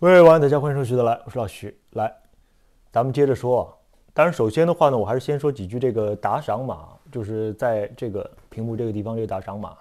喂，晚安，大家，欢迎收徐德来，我是老徐。来，咱们接着说。当然，首先的话呢，我还是先说几句这个打赏码，就是在这个屏幕这个地方这个打赏码。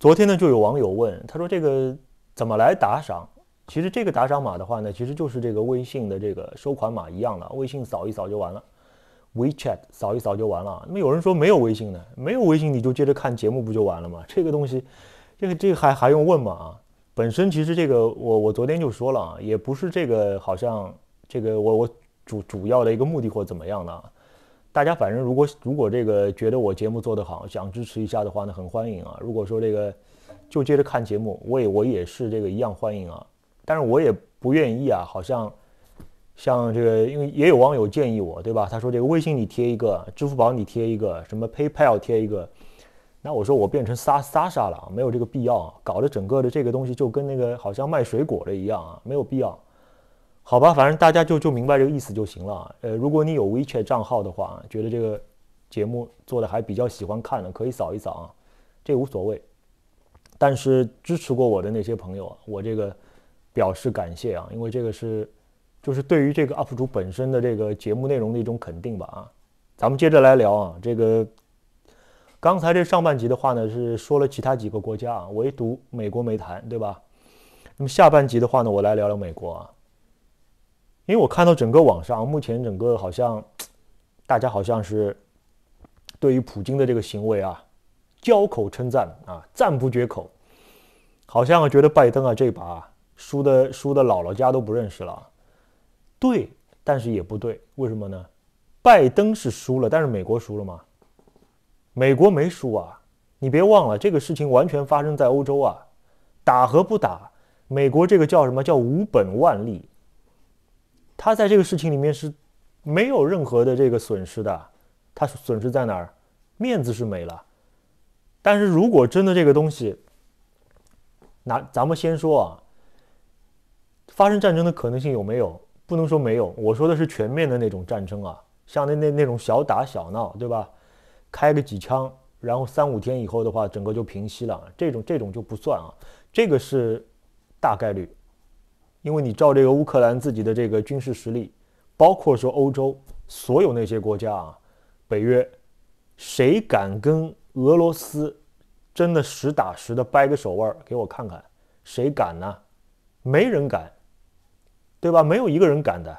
昨天呢，就有网友问，他说这个怎么来打赏？其实这个打赏码的话呢，其实就是这个微信的这个收款码一样的，微信扫一扫就完了，WeChat 扫一扫就完了。那么有人说没有微信呢？没有微信你就接着看节目不就完了吗？这个东西，这个这个还还用问吗？啊？本身其实这个，我我昨天就说了啊，也不是这个好像这个我我主主要的一个目的或怎么样的大家反正如果如果这个觉得我节目做得好，想支持一下的话呢，很欢迎啊。如果说这个就接着看节目，我也我也是这个一样欢迎啊。但是我也不愿意啊，好像像这个，因为也有网友建议我，对吧？他说这个微信你贴一个，支付宝你贴一个，什么 PayPal 贴一个。那我说我变成撒撒沙了，没有这个必要，搞得整个的这个东西就跟那个好像卖水果的一样啊，没有必要，好吧，反正大家就就明白这个意思就行了。呃，如果你有 WeChat 账号的话，觉得这个节目做的还比较喜欢看的，可以扫一扫啊，这无所谓。但是支持过我的那些朋友啊，我这个表示感谢啊，因为这个是就是对于这个 UP 主本身的这个节目内容的一种肯定吧啊。咱们接着来聊啊，这个。刚才这上半集的话呢，是说了其他几个国家啊，唯独美国没谈，对吧？那么下半集的话呢，我来聊聊美国啊。因为我看到整个网上目前整个好像大家好像是对于普京的这个行为啊，交口称赞啊，赞不绝口，好像觉得拜登啊这把输的输的姥姥家都不认识了对，但是也不对，为什么呢？拜登是输了，但是美国输了吗？美国没输啊，你别忘了，这个事情完全发生在欧洲啊，打和不打，美国这个叫什么叫无本万利，他在这个事情里面是没有任何的这个损失的，他损失在哪儿？面子是没了，但是如果真的这个东西，拿咱们先说啊，发生战争的可能性有没有？不能说没有，我说的是全面的那种战争啊，像那那那种小打小闹，对吧？开个几枪，然后三五天以后的话，整个就平息了。这种这种就不算啊，这个是大概率，因为你照这个乌克兰自己的这个军事实力，包括说欧洲所有那些国家啊，北约，谁敢跟俄罗斯真的实打实的掰个手腕给我看看？谁敢呢？没人敢，对吧？没有一个人敢的，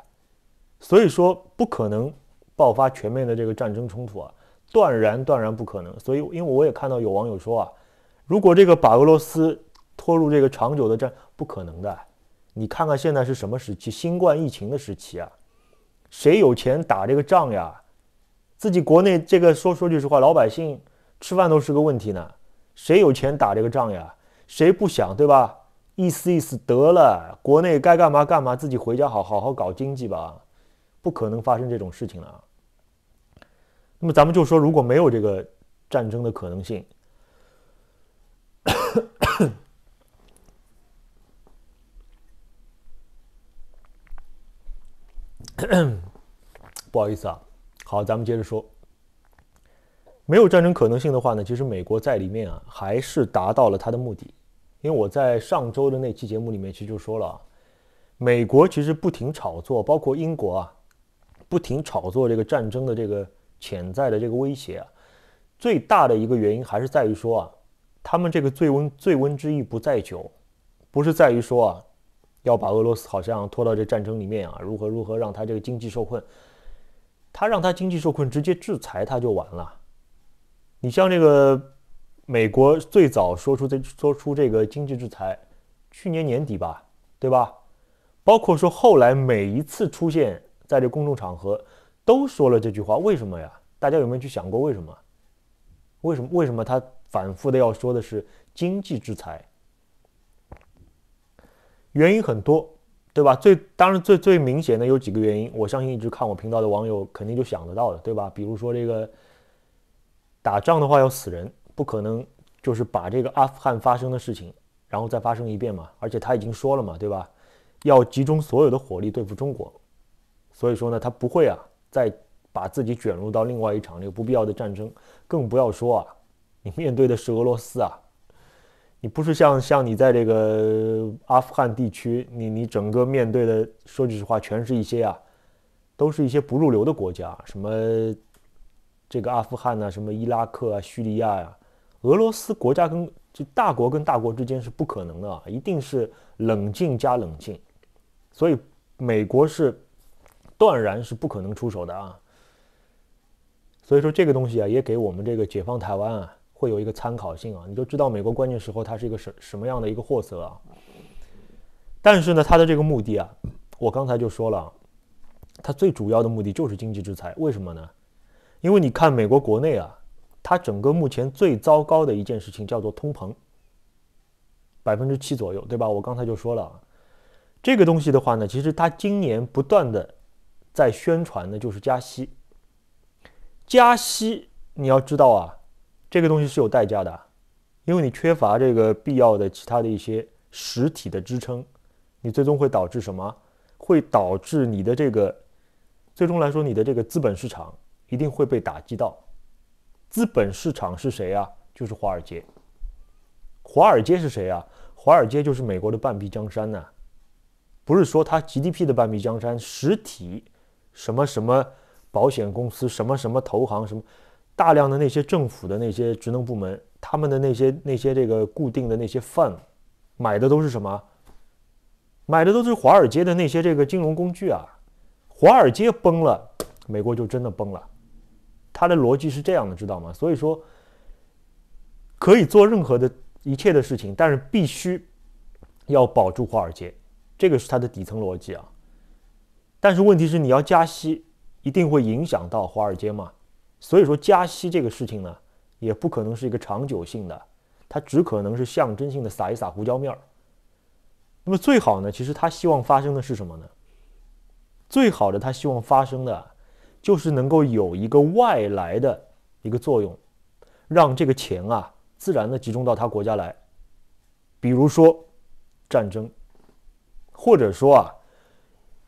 所以说不可能爆发全面的这个战争冲突啊。断然断然不可能，所以因为我也看到有网友说啊，如果这个把俄罗斯拖入这个长久的战，不可能的。你看看现在是什么时期，新冠疫情的时期啊，谁有钱打这个仗呀？自己国内这个说说句实话，老百姓吃饭都是个问题呢，谁有钱打这个仗呀？谁不想对吧？意思意思得了，国内该干嘛干嘛，自己回家好好好搞经济吧，不可能发生这种事情了。那么咱们就说，如果没有这个战争的可能性，不好意思啊，好，咱们接着说，没有战争可能性的话呢，其实美国在里面啊，还是达到了他的目的，因为我在上周的那期节目里面其实就说了啊，美国其实不停炒作，包括英国啊，不停炒作这个战争的这个。潜在的这个威胁啊，最大的一个原因还是在于说啊，他们这个醉翁醉翁之意不在酒，不是在于说啊，要把俄罗斯好像拖到这战争里面啊，如何如何让他这个经济受困，他让他经济受困，直接制裁他就完了。你像这个美国最早说出这说出这个经济制裁，去年年底吧，对吧？包括说后来每一次出现在这公众场合。都说了这句话，为什么呀？大家有没有去想过为什么？为什么为什么他反复的要说的是经济制裁？原因很多，对吧？最当然最最明显的有几个原因，我相信一直看我频道的网友肯定就想得到了，对吧？比如说这个打仗的话要死人，不可能就是把这个阿富汗发生的事情然后再发生一遍嘛。而且他已经说了嘛，对吧？要集中所有的火力对付中国，所以说呢，他不会啊。再把自己卷入到另外一场那个不必要的战争，更不要说啊，你面对的是俄罗斯啊，你不是像像你在这个阿富汗地区，你你整个面对的说句实话，全是一些啊，都是一些不入流的国家，什么这个阿富汗呐，什么伊拉克啊、叙利亚呀，俄罗斯国家跟这大国跟大国之间是不可能的，一定是冷静加冷静，所以美国是。断然是不可能出手的啊！所以说这个东西啊，也给我们这个解放台湾啊，会有一个参考性啊。你就知道美国关键时候它是一个什什么样的一个货色啊？但是呢，它的这个目的啊，我刚才就说了，它最主要的目的就是经济制裁。为什么呢？因为你看美国国内啊，它整个目前最糟糕的一件事情叫做通膨，百分之七左右，对吧？我刚才就说了啊，这个东西的话呢，其实它今年不断的。在宣传的就是加息，加息你要知道啊，这个东西是有代价的，因为你缺乏这个必要的其他的一些实体的支撑，你最终会导致什么？会导致你的这个，最终来说，你的这个资本市场一定会被打击到。资本市场是谁啊？就是华尔街。华尔街是谁啊？华尔街就是美国的半壁江山呐，不是说它 GDP 的半壁江山，实体。什么什么保险公司，什么什么投行，什么大量的那些政府的那些职能部门，他们的那些那些这个固定的那些饭，买的都是什么？买的都是华尔街的那些这个金融工具啊。华尔街崩了，美国就真的崩了。他的逻辑是这样的，知道吗？所以说可以做任何的一切的事情，但是必须要保住华尔街，这个是它的底层逻辑啊。但是问题是，你要加息，一定会影响到华尔街嘛？所以说加息这个事情呢，也不可能是一个长久性的，它只可能是象征性的撒一撒胡椒面儿。那么最好呢，其实他希望发生的是什么呢？最好的他希望发生的，就是能够有一个外来的一个作用，让这个钱啊自然的集中到他国家来，比如说战争，或者说啊。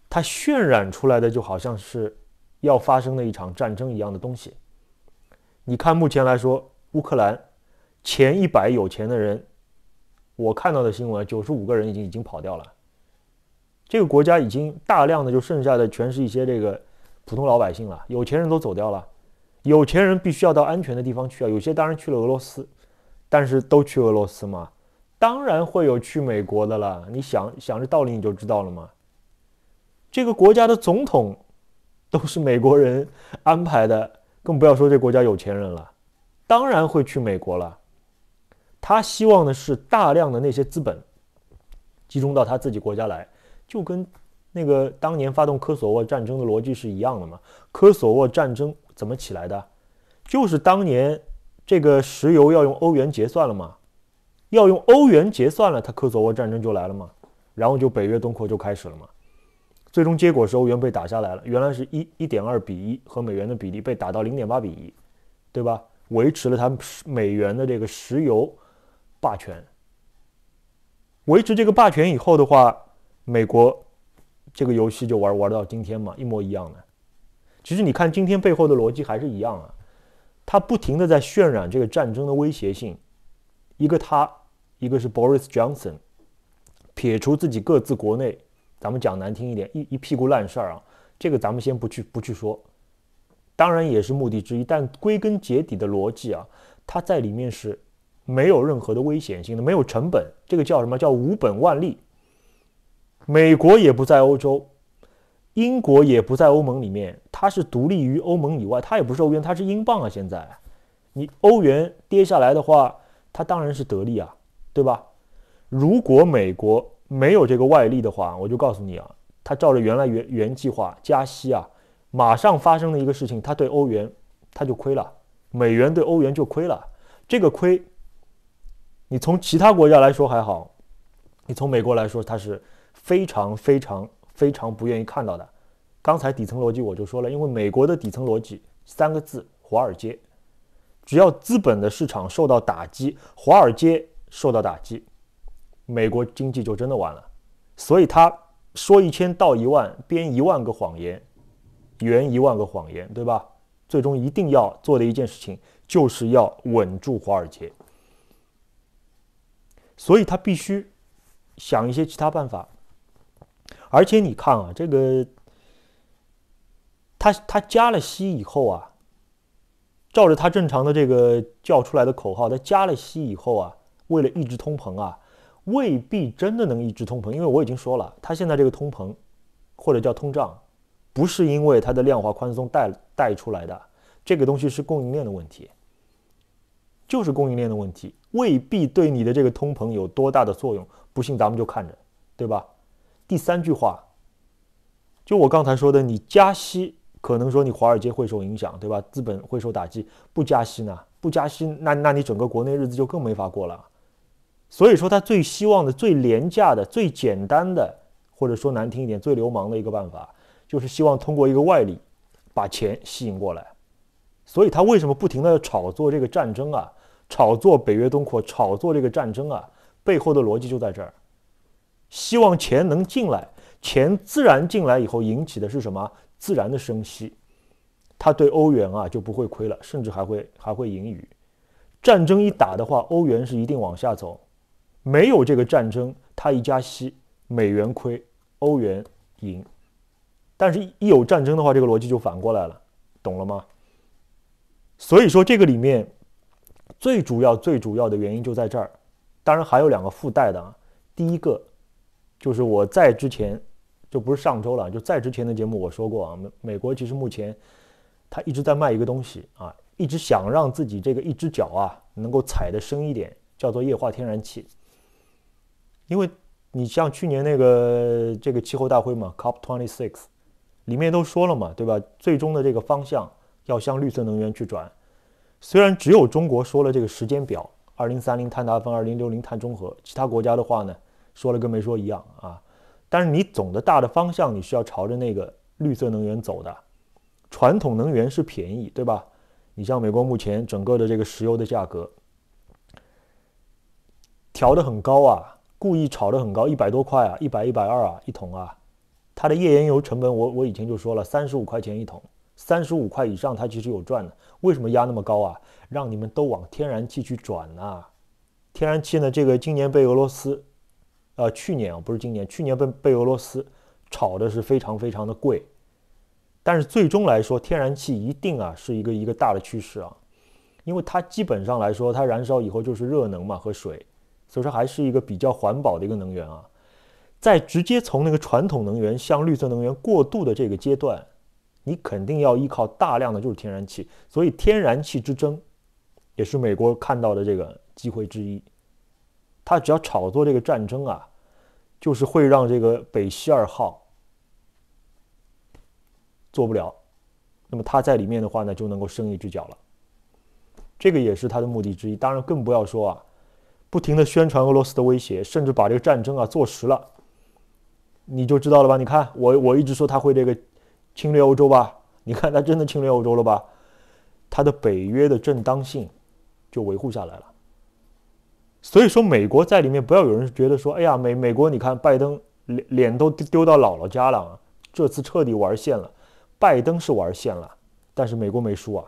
它渲染出来的就好像是要发生的一场战争一样的东西。你看，目前来说，乌克兰前一百有钱的人，我看到的新闻，九十五个人已经已经跑掉了。这个国家已经大量的就剩下的全是一些这个普通老百姓了，有钱人都走掉了。有钱人必须要到安全的地方去啊，有些当然去了俄罗斯，但是都去俄罗斯嘛，当然会有去美国的了。你想想这道理，你就知道了嘛。这个国家的总统都是美国人安排的，更不要说这国家有钱人了，当然会去美国了。他希望的是大量的那些资本集中到他自己国家来，就跟那个当年发动科索沃战争的逻辑是一样的嘛？科索沃战争怎么起来的？就是当年这个石油要用欧元结算了嘛？要用欧元结算了，他科索沃战争就来了嘛？然后就北约东扩就开始了嘛？最终结果是欧元被打下来了，原来是一一点二比一和美元的比例被打到零点八比一，对吧？维持了它美元的这个石油霸权，维持这个霸权以后的话，美国这个游戏就玩玩到今天嘛，一模一样的。其实你看今天背后的逻辑还是一样啊，他不停的在渲染这个战争的威胁性，一个他，一个是 Boris Johnson，撇除自己各自国内。咱们讲难听一点，一一屁股烂事儿啊，这个咱们先不去不去说，当然也是目的之一，但归根结底的逻辑啊，它在里面是没有任何的危险性的，没有成本，这个叫什么叫无本万利。美国也不在欧洲，英国也不在欧盟里面，它是独立于欧盟以外，它也不是欧元，它是英镑啊。现在，你欧元跌下来的话，它当然是得利啊，对吧？如果美国。没有这个外力的话，我就告诉你啊，他照着原来原原计划加息啊，马上发生的一个事情，他对欧元他就亏了，美元对欧元就亏了。这个亏，你从其他国家来说还好，你从美国来说，它是非常非常非常不愿意看到的。刚才底层逻辑我就说了，因为美国的底层逻辑三个字：华尔街。只要资本的市场受到打击，华尔街受到打击。美国经济就真的完了，所以他说一千道一万，编一万个谎言，圆一万个谎言，对吧？最终一定要做的一件事情，就是要稳住华尔街，所以他必须想一些其他办法。而且你看啊，这个他他加了息以后啊，照着他正常的这个叫出来的口号，他加了息以后啊，为了抑制通膨啊。未必真的能抑制通膨，因为我已经说了，它现在这个通膨，或者叫通胀，不是因为它的量化宽松带带出来的，这个东西是供应链的问题，就是供应链的问题，未必对你的这个通膨有多大的作用。不信咱们就看着，对吧？第三句话，就我刚才说的，你加息，可能说你华尔街会受影响，对吧？资本会受打击。不加息呢？不加息，那那你整个国内日子就更没法过了。所以说，他最希望的、最廉价的、最简单的，或者说难听一点、最流氓的一个办法，就是希望通过一个外力把钱吸引过来。所以他为什么不停的炒作这个战争啊，炒作北约东扩，炒作这个战争啊？背后的逻辑就在这儿，希望钱能进来，钱自然进来以后引起的是什么？自然的升息，他对欧元啊就不会亏了，甚至还会还会盈余。战争一打的话，欧元是一定往下走。没有这个战争，它一加息，美元亏，欧元赢；但是，一有战争的话，这个逻辑就反过来了，懂了吗？所以说，这个里面最主要、最主要的原因就在这儿。当然，还有两个附带的啊。第一个就是我在之前就不是上周了，就在之前的节目我说过啊，美美国其实目前它一直在卖一个东西啊，一直想让自己这个一只脚啊能够踩得深一点，叫做液化天然气。因为你像去年那个这个气候大会嘛，COP26，里面都说了嘛，对吧？最终的这个方向要向绿色能源去转。虽然只有中国说了这个时间表：二零三零碳达峰，二零六零碳中和。其他国家的话呢，说了跟没说一样啊。但是你总的大的方向，你是要朝着那个绿色能源走的。传统能源是便宜，对吧？你像美国目前整个的这个石油的价格调得很高啊。故意炒得很高，一百多块啊，一百一百二啊，一桶啊，它的页岩油成本，我我以前就说了，三十五块钱一桶，三十五块以上它其实有赚的。为什么压那么高啊？让你们都往天然气去转啊。天然气呢，这个今年被俄罗斯，呃，去年啊不是今年，去年被被俄罗斯炒的是非常非常的贵，但是最终来说，天然气一定啊是一个一个大的趋势啊，因为它基本上来说，它燃烧以后就是热能嘛和水。所以说还是一个比较环保的一个能源啊，在直接从那个传统能源向绿色能源过渡的这个阶段，你肯定要依靠大量的就是天然气，所以天然气之争也是美国看到的这个机会之一。他只要炒作这个战争啊，就是会让这个北溪二号做不了，那么他在里面的话呢就能够生一只脚了，这个也是他的目的之一。当然更不要说啊。不停的宣传俄罗斯的威胁，甚至把这个战争啊坐实了，你就知道了吧？你看，我我一直说他会这个侵略欧洲吧？你看他真的侵略欧洲了吧？他的北约的正当性就维护下来了。所以说，美国在里面不要有人觉得说，哎呀，美美国，你看拜登脸脸都丢到姥姥家了，这次彻底玩线了。拜登是玩线了，但是美国没输啊。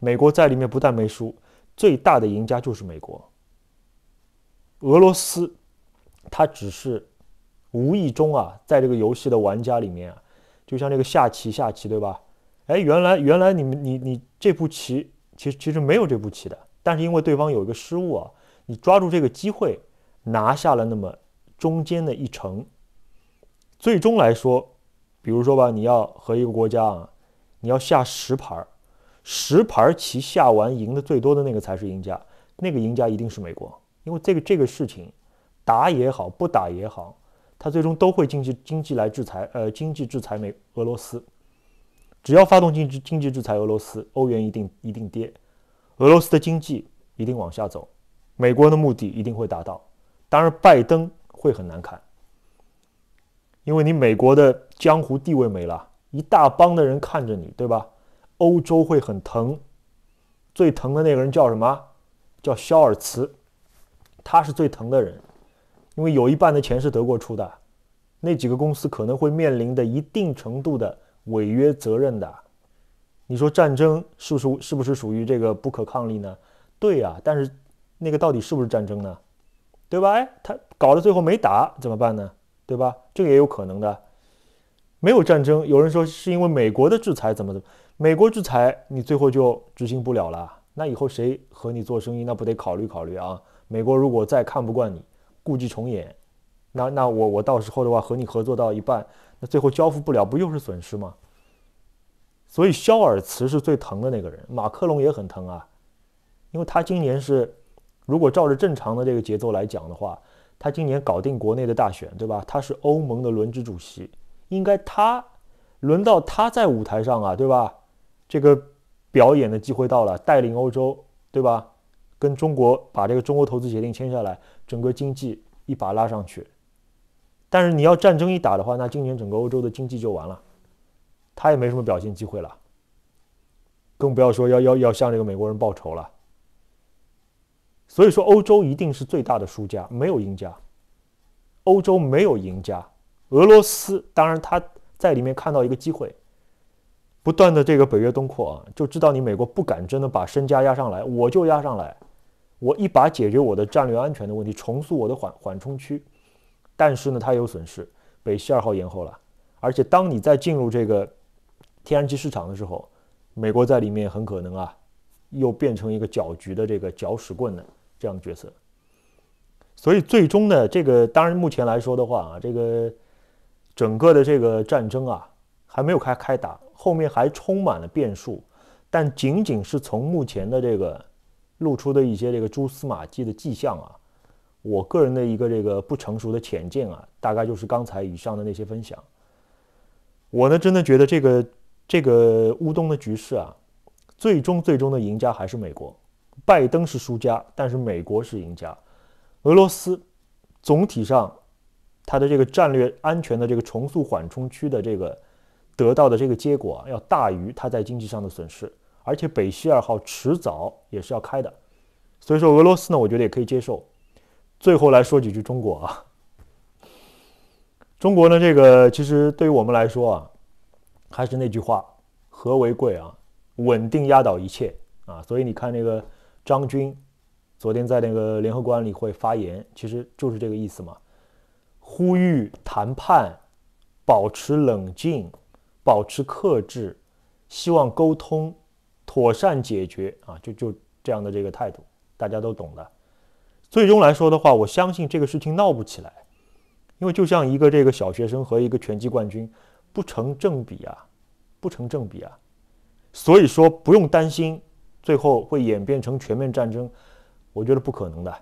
美国在里面不但没输，最大的赢家就是美国。俄罗斯，他只是无意中啊，在这个游戏的玩家里面啊，就像这个下棋下棋对吧？哎，原来原来你们你你这步棋，其实其实没有这步棋的，但是因为对方有一个失误啊，你抓住这个机会拿下了那么中间的一成，最终来说，比如说吧，你要和一个国家啊，你要下十盘儿，十盘棋下完赢的最多的那个才是赢家，那个赢家一定是美国。因为这个这个事情打也好不打也好，他最终都会经济经济来制裁呃经济制裁美俄罗斯，只要发动经济经济制裁俄罗斯，欧元一定一定跌，俄罗斯的经济一定往下走，美国的目的一定会达到，当然拜登会很难看，因为你美国的江湖地位没了，一大帮的人看着你对吧？欧洲会很疼，最疼的那个人叫什么？叫肖尔茨。他是最疼的人，因为有一半的钱是德国出的，那几个公司可能会面临的一定程度的违约责任的。你说战争是不是是不是属于这个不可抗力呢？对呀，但是那个到底是不是战争呢？对吧？哎，他搞到最后没打怎么办呢？对吧？这个也有可能的。没有战争，有人说是因为美国的制裁怎么怎么？美国制裁你最后就执行不了了，那以后谁和你做生意那不得考虑考虑啊？美国如果再看不惯你，故伎重演，那那我我到时候的话和你合作到一半，那最后交付不了，不又是损失吗？所以肖尔茨是最疼的那个人，马克龙也很疼啊，因为他今年是，如果照着正常的这个节奏来讲的话，他今年搞定国内的大选，对吧？他是欧盟的轮值主席，应该他轮到他在舞台上啊，对吧？这个表演的机会到了，带领欧洲，对吧？跟中国把这个中国投资协定签下来，整个经济一把拉上去。但是你要战争一打的话，那今年整个欧洲的经济就完了，他也没什么表现机会了。更不要说要要要向这个美国人报仇了。所以说，欧洲一定是最大的输家，没有赢家。欧洲没有赢家。俄罗斯当然他在里面看到一个机会，不断的这个北约东扩啊，就知道你美国不敢真的把身家压上来，我就压上来。我一把解决我的战略安全的问题，重塑我的缓缓冲区，但是呢，它有损失，北溪二号延后了，而且当你在进入这个天然气市场的时候，美国在里面很可能啊，又变成一个搅局的这个搅屎棍的这样的角色。所以最终呢，这个当然目前来说的话啊，这个整个的这个战争啊还没有开开打，后面还充满了变数，但仅仅是从目前的这个。露出的一些这个蛛丝马迹的迹象啊，我个人的一个这个不成熟的浅见啊，大概就是刚才以上的那些分享。我呢真的觉得这个这个乌东的局势啊，最终最终的赢家还是美国，拜登是输家，但是美国是赢家。俄罗斯总体上它的这个战略安全的这个重塑缓冲区的这个得到的这个结果啊，要大于它在经济上的损失。而且北溪二号迟早也是要开的，所以说俄罗斯呢，我觉得也可以接受。最后来说几句中国啊，中国呢，这个其实对于我们来说啊，还是那句话，和为贵啊，稳定压倒一切啊。所以你看那个张军，昨天在那个联合国里会发言，其实就是这个意思嘛，呼吁谈判，保持冷静，保持克制，希望沟通。妥善解决啊，就就这样的这个态度，大家都懂的。最终来说的话，我相信这个事情闹不起来，因为就像一个这个小学生和一个拳击冠军不成正比啊，不成正比啊。所以说不用担心，最后会演变成全面战争，我觉得不可能的。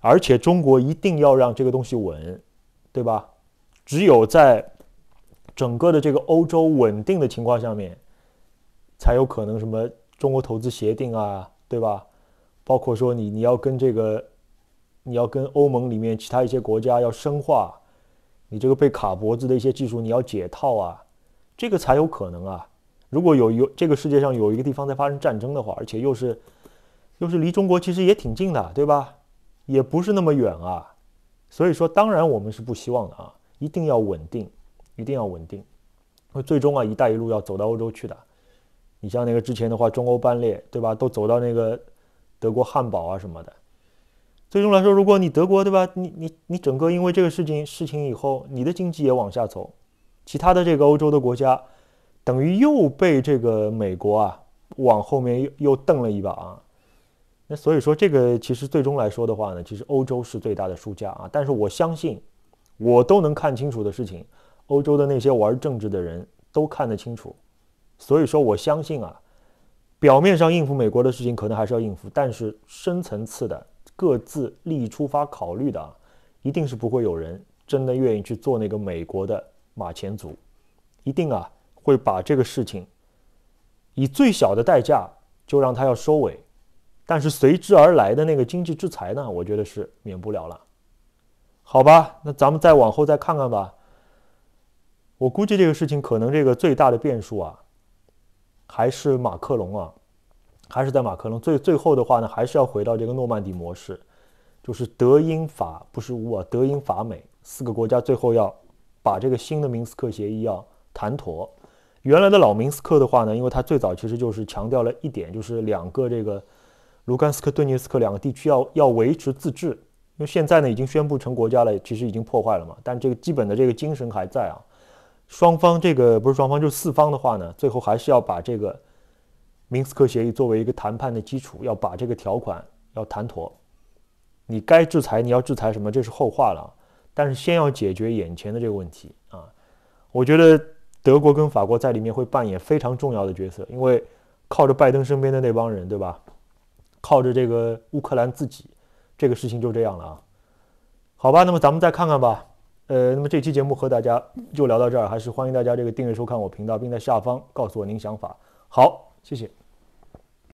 而且中国一定要让这个东西稳，对吧？只有在整个的这个欧洲稳定的情况下面。才有可能什么中国投资协定啊，对吧？包括说你你要跟这个，你要跟欧盟里面其他一些国家要深化，你这个被卡脖子的一些技术你要解套啊，这个才有可能啊。如果有有这个世界上有一个地方在发生战争的话，而且又是又是离中国其实也挺近的，对吧？也不是那么远啊。所以说，当然我们是不希望的啊，一定要稳定，一定要稳定。最终啊，一带一路要走到欧洲去的。你像那个之前的话，中欧班列对吧？都走到那个德国汉堡啊什么的。最终来说，如果你德国对吧？你你你整个因为这个事情事情以后，你的经济也往下走，其他的这个欧洲的国家，等于又被这个美国啊往后面又又瞪了一把啊。那所以说，这个其实最终来说的话呢，其实欧洲是最大的输家啊。但是我相信，我都能看清楚的事情，欧洲的那些玩政治的人都看得清楚。所以说，我相信啊，表面上应付美国的事情可能还是要应付，但是深层次的各自利益出发考虑的，一定是不会有人真的愿意去做那个美国的马前卒，一定啊会把这个事情以最小的代价就让他要收尾，但是随之而来的那个经济制裁呢，我觉得是免不了了，好吧，那咱们再往后再看看吧，我估计这个事情可能这个最大的变数啊。还是马克龙啊，还是在马克龙最最后的话呢，还是要回到这个诺曼底模式，就是德英法不是乌啊，德英法美四个国家最后要把这个新的明斯克协议要谈妥。原来的老明斯克的话呢，因为他最早其实就是强调了一点，就是两个这个卢甘斯克、顿涅斯克两个地区要要维持自治，因为现在呢已经宣布成国家了，其实已经破坏了嘛，但这个基本的这个精神还在啊。双方这个不是双方就是四方的话呢，最后还是要把这个明斯克协议作为一个谈判的基础，要把这个条款要谈妥。你该制裁你要制裁什么，这是后话了。但是先要解决眼前的这个问题啊！我觉得德国跟法国在里面会扮演非常重要的角色，因为靠着拜登身边的那帮人，对吧？靠着这个乌克兰自己，这个事情就这样了啊！好吧，那么咱们再看看吧。呃，那么这期节目和大家就聊到这儿，还是欢迎大家这个订阅收看我频道，并在下方告诉我您想法。好，谢谢。